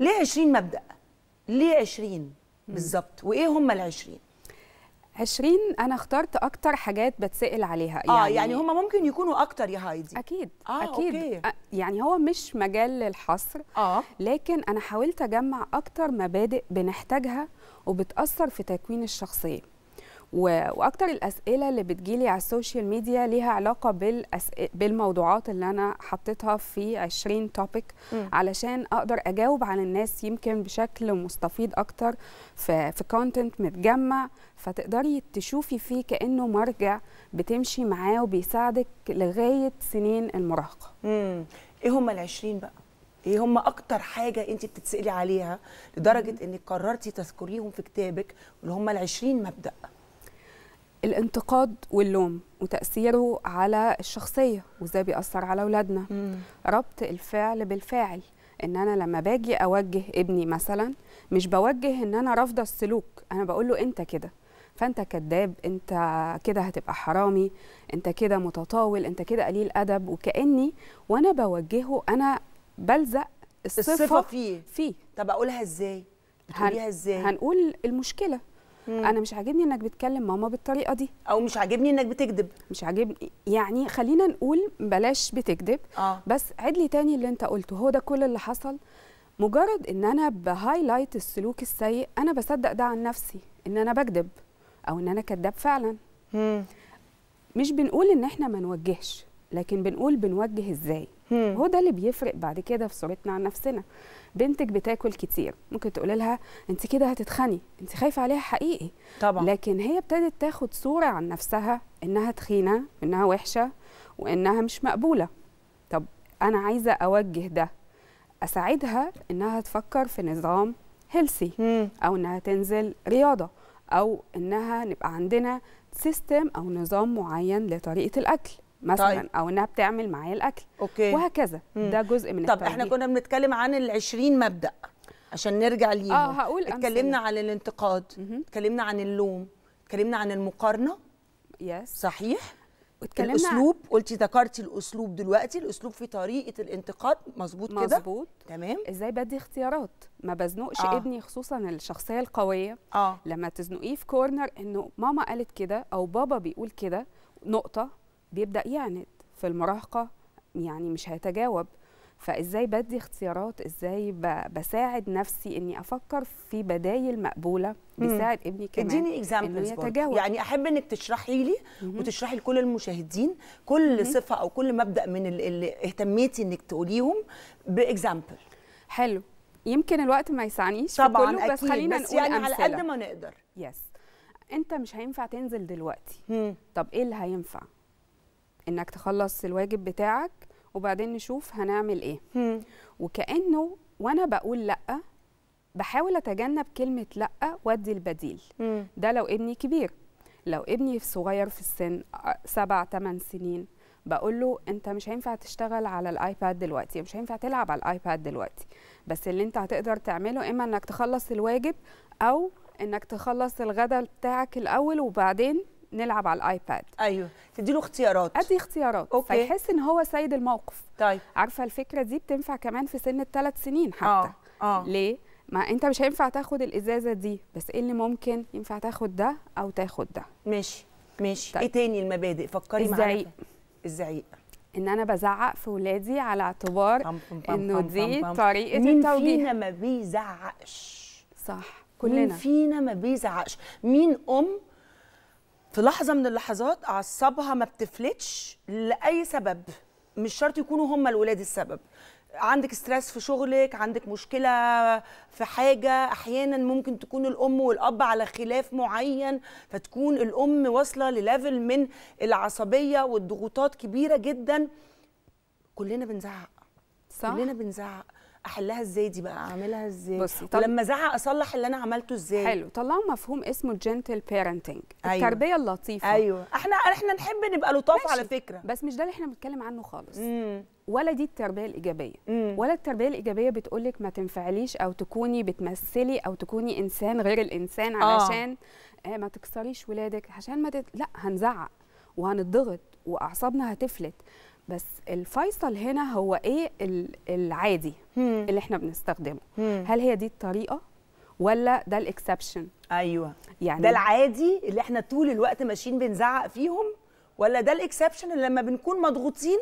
ليه 20 مبدا ليه 20 بالظبط وايه هم ال 20 20 انا اخترت اكتر حاجات بتسال عليها آه، يعني اه يعني هم ممكن يكونوا اكتر يا هايدي اكيد آه اكيد أوكي. يعني هو مش مجال للحصر آه. لكن انا حاولت اجمع اكتر مبادئ بنحتاجها وبتاثر في تكوين الشخصيه واكتر الاسئله اللي بتجيلي على السوشيال ميديا ليها علاقه بالموضوعات اللي انا حطيتها في 20 توبيك علشان اقدر اجاوب على الناس يمكن بشكل مستفيض اكتر في في كونتنت متجمع فتقدري تشوفي فيه كانه مرجع بتمشي معاه وبيساعدك لغايه سنين المراهقه امم ايه هم ال20 بقى ايه هم اكتر حاجه انت بتتسالي عليها لدرجه انك قررتي تذكريهم في كتابك اللي هم ال20 مبدا الانتقاد واللوم وتأثيره على الشخصية وازاي بيأثر على أولادنا ربط الفعل بالفاعل ان انا لما باجي اوجه ابني مثلا مش بوجه ان انا رافضه السلوك انا بقول له انت كده فانت كذاب انت كده هتبقى حرامي انت كده متطاول انت كده قليل ادب وكاني وانا بوجهه انا بلزق الصفه, الصفة فيه فيه طب اقولها ازاي بتقوليها ازاي هنقول المشكله مم. انا مش عاجبني انك بتكلم ماما بالطريقه دي او مش عاجبني انك بتكذب مش عاجبني يعني خلينا نقول بلاش بتكذب آه. بس عد لي تاني اللي انت قلته هو ده كل اللي حصل مجرد ان انا بهايلايت السلوك السيء انا بصدق ده عن نفسي ان انا بكذب او ان انا كذاب فعلا مم. مش بنقول ان احنا ما نوجهش لكن بنقول بنوجه ازاي هو ده اللي بيفرق بعد كده في صورتنا عن نفسنا بنتك بتاكل كتير ممكن تقولي لها انت كده هتتخني انت خايفه عليها حقيقي طبعا لكن هي ابتدت تاخد صوره عن نفسها انها تخينه وانها وحشه وانها مش مقبوله طب انا عايزه اوجه ده اساعدها انها تفكر في نظام هيلسي او انها تنزل رياضه او انها نبقى عندنا سيستم او نظام معين لطريقه الاكل مثلا طيب. او انها بتعمل معايا الاكل أوكي. وهكذا مم. ده جزء من طب التعليم. احنا كنا بنتكلم عن ال20 مبدا عشان نرجع ليهم اه هقول اتكلمنا عن الانتقاد اتكلمنا عن اللوم اتكلمنا عن المقارنه يس صحيح اتكلمنا الاسلوب قلتي ذكرتي الاسلوب دلوقتي الاسلوب في طريقه الانتقاد مظبوط كده مظبوط تمام ازاي بدي اختيارات ما بزنقش آه. ابني خصوصا الشخصيه القويه آه. لما تزنقيه في كورنر انه ماما قالت كده او بابا بيقول كده نقطه بيبدا يعند في المراهقه يعني مش هيتجاوب فازاي بدي اختيارات ازاي بساعد نفسي اني افكر في بدايل مقبوله بيساعد ابني كمان اديني اكزامبلز يعني احب انك تشرحي لي وتشرحي لكل المشاهدين كل صفه او كل مبدا من اللي اهتميتي انك تقوليهم باكزامبل حلو يمكن الوقت ما يسعنيش طبعا في كله بس خلينا بس نقول يعني أمثلة. على قد ما نقدر يس انت مش هينفع تنزل دلوقتي مم. طب ايه اللي هينفع انك تخلص الواجب بتاعك وبعدين نشوف هنعمل ايه مم. وكانه وانا بقول لا بحاول اتجنب كلمه لا وادي البديل مم. ده لو ابني كبير لو ابني في صغير في السن آه، سبع ثمان سنين بقول له انت مش هينفع تشتغل على الايباد دلوقتي مش هينفع تلعب على الايباد دلوقتي بس اللي انت هتقدر تعمله اما انك تخلص الواجب او انك تخلص الغداء بتاعك الاول وبعدين نلعب على الايباد ايوه تدي له اختيارات ادي اختيارات أوكي. فيحس ان هو سيد الموقف طيب عارفه الفكره دي بتنفع كمان في سن الثلاث سنين حتى آه. آه. ليه ما انت مش هينفع تاخد الازازه دي بس ايه اللي ممكن ينفع تاخد ده او تاخد ده ماشي ماشي طيب. ايه تاني المبادئ فكري معايا الزعيق الزعيق ان انا بزعق في ولادي على اعتبار انه دي طريقه مين التوجيه مين فينا ما بيزعقش صح كلنا مين فينا ما بيزعقش مين ام في لحظه من اللحظات اعصابها ما بتفلتش لاي سبب مش شرط يكونوا هم الولاد السبب عندك ستريس في شغلك عندك مشكله في حاجه احيانا ممكن تكون الام والاب على خلاف معين فتكون الام واصله لليفل من العصبيه والضغوطات كبيره جدا كلنا بنزعق صح؟ كلنا بنزعق احلها ازاي دي بقى اعملها ازاي بصي طل... لما ازعق اصلح اللي انا عملته ازاي حلو طلعوا مفهوم اسمه الجنتل بيرنتنج أيوة. التربيه اللطيفه ايوه احنا احنا نحب نبقى لطاف على فكره بس مش ده اللي احنا بنتكلم عنه خالص مم. ولا دي التربيه الايجابيه مم. ولا التربيه الايجابيه بتقول لك ما تنفعليش او تكوني بتمثلي او تكوني انسان غير الانسان آه. علشان آه. آه ما تكسريش ولادك عشان ما تت... لا هنزعق وهنضغط واعصابنا هتفلت بس الفيصل هنا هو ايه العادي مم. اللي احنا بنستخدمه مم. هل هي دي الطريقه ولا ده الاكسبشن ايوه يعني ده العادي اللي احنا طول الوقت ماشيين بنزعق فيهم ولا ده الاكسبشن اللي لما بنكون مضغوطين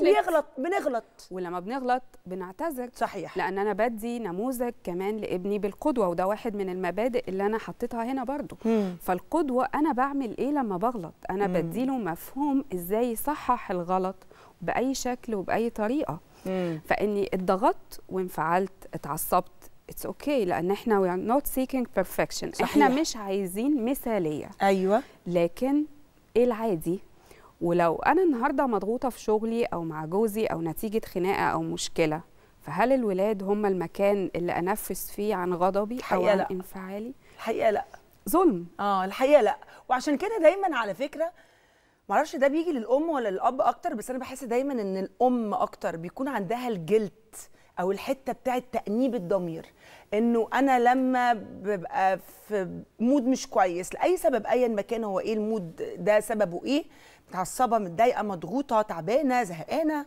بيغلط بنغلط ولما بنغلط بنعتذر صحيح لان انا بدي نموذج كمان لابني بالقدوه وده واحد من المبادئ اللي انا حطيتها هنا برضو مم. فالقدوه انا بعمل ايه لما بغلط انا مم. بديله مفهوم ازاي يصحح الغلط باي شكل وباي طريقه مم. فاني اتضغطت وانفعلت اتعصبت اتس اوكي okay لان احنا وي ار نوت سيكينج بيرفكشن احنا مش عايزين مثاليه ايوه لكن ايه العادي ولو انا النهارده مضغوطه في شغلي او مع جوزي او نتيجه خناقه او مشكله فهل الولاد هم المكان اللي انفس فيه عن غضبي او عن لا. انفعالي الحقيقه لا ظلم اه الحقيقه لا وعشان كده دايما على فكره معرفش ده بيجي للام ولا للاب اكتر بس انا بحس دايما ان الام اكتر بيكون عندها الجلت او الحته بتاعه تانيب الضمير انه انا لما ببقى في مود مش كويس لاي سبب ايا مكان هو ايه المود ده سببه ايه متعصبه متضايقه مضغوطه تعبانه زهقانه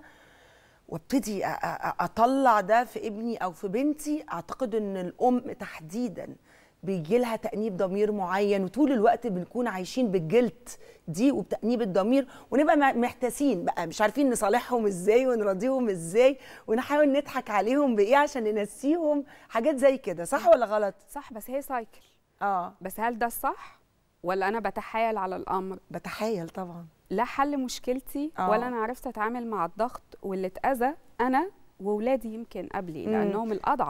وابتدي اطلع ده في ابني او في بنتي اعتقد ان الام تحديدا بيجي لها تانيب ضمير معين وطول الوقت بنكون عايشين بالجلد دي وبتانيب الضمير ونبقى محتاسين بقى مش عارفين نصالحهم ازاي ونراضيهم ازاي ونحاول نضحك عليهم بايه عشان ننسيهم حاجات زي كده صح ولا غلط صح بس هي سايكل اه بس هل ده الصح ولا انا بتحايل على الامر بتحايل طبعا لا حل مشكلتي أوه. ولا آه. انا عرفت اتعامل مع الضغط واللي اتاذى انا وولادي يمكن قبلي لانهم الاضعف